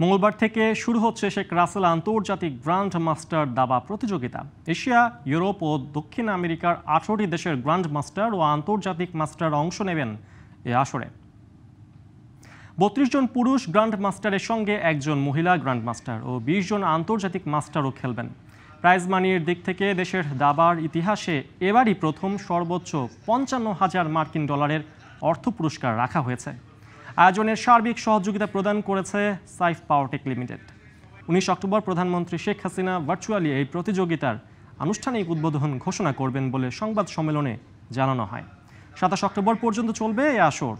মঙ্গলবার থেকে শুরু হচ্ছে শেখ রাসেল আন্তর্জাতিক গ্র্যান্ড মাস্টার দাবা প্রতিযোগিতা এশিয়া ইউরোপ ও দক্ষিণ আমেরিকার আঠারোটি দেশের গ্র্যান্ড মাস্টার ও আন্তর্জাতিক মাস্টার অংশ নেবেন এ আসরে বত্রিশ জন পুরুষ গ্র্যান্ড মাস্টারের সঙ্গে একজন মহিলা গ্র্যান্ড মাস্টার ও বিশ জন আন্তর্জাতিক মাস্টারও খেলবেন প্রাইজ মানির দিক থেকে দেশের দাবার ইতিহাসে এবারই প্রথম সর্বোচ্চ পঞ্চান্ন হাজার মার্কিন ডলারের অর্থ পুরস্কার রাখা হয়েছে আয়োজনের সার্বিক সহযোগিতা প্রদান করেছে সাইফ পাওয়ারটেক লিমিটেড উনিশ অক্টোবর প্রধানমন্ত্রী শেখ হাসিনা ভার্চুয়ালি এই প্রতিযোগিতার আনুষ্ঠানিক উদ্বোধন ঘোষণা করবেন বলে সংবাদ সম্মেলনে জানানো হয় সাতাশ অক্টোবর পর্যন্ত চলবে এই আসর